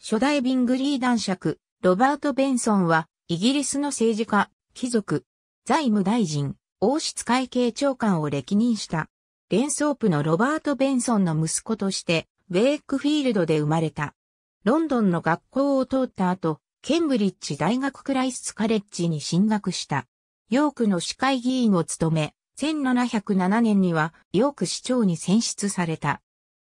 初代ビングリー男爵、ロバート・ベンソンは、イギリスの政治家、貴族、財務大臣、王室会計長官を歴任した。連ープのロバート・ベンソンの息子として、ウェイクフィールドで生まれた。ロンドンの学校を通った後、ケンブリッジ大学クライスカレッジに進学した。ヨークの市会議員を務め、1707年にはヨーク市長に選出された。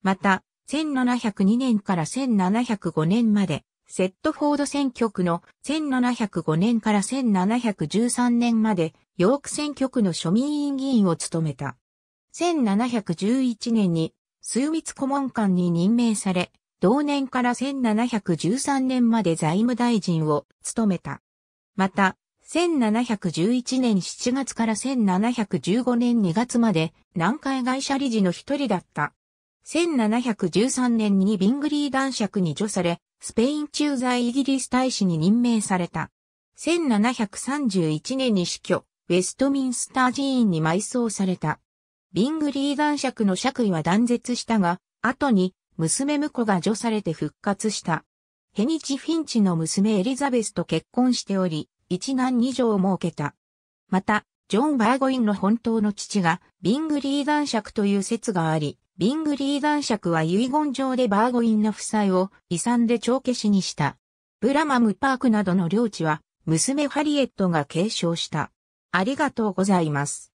また、1702年から1705年まで、セットフォード選挙区の1705年から1713年まで、ヨーク選挙区の庶民委員議員を務めた。1711年に、数密顧問官に任命され、同年から1713年まで財務大臣を務めた。また、1711年7月から1715年2月まで、南海会社理事の一人だった。1713年にビングリー男爵に除され、スペイン駐在イギリス大使に任命された。1731年に死去、ウェストミンスター寺院に埋葬された。ビングリー男爵の爵位は断絶したが、後に娘婿が除されて復活した。ヘニチ・フィンチの娘エリザベスと結婚しており、一男二女を設けた。また、ジョン・バーゴインの本当の父が、ビングリー男爵という説があり、ビングリー男爵は遺言状でバーゴインの夫妻を遺産で帳消しにした。ブラマムパークなどの領地は娘ハリエットが継承した。ありがとうございます。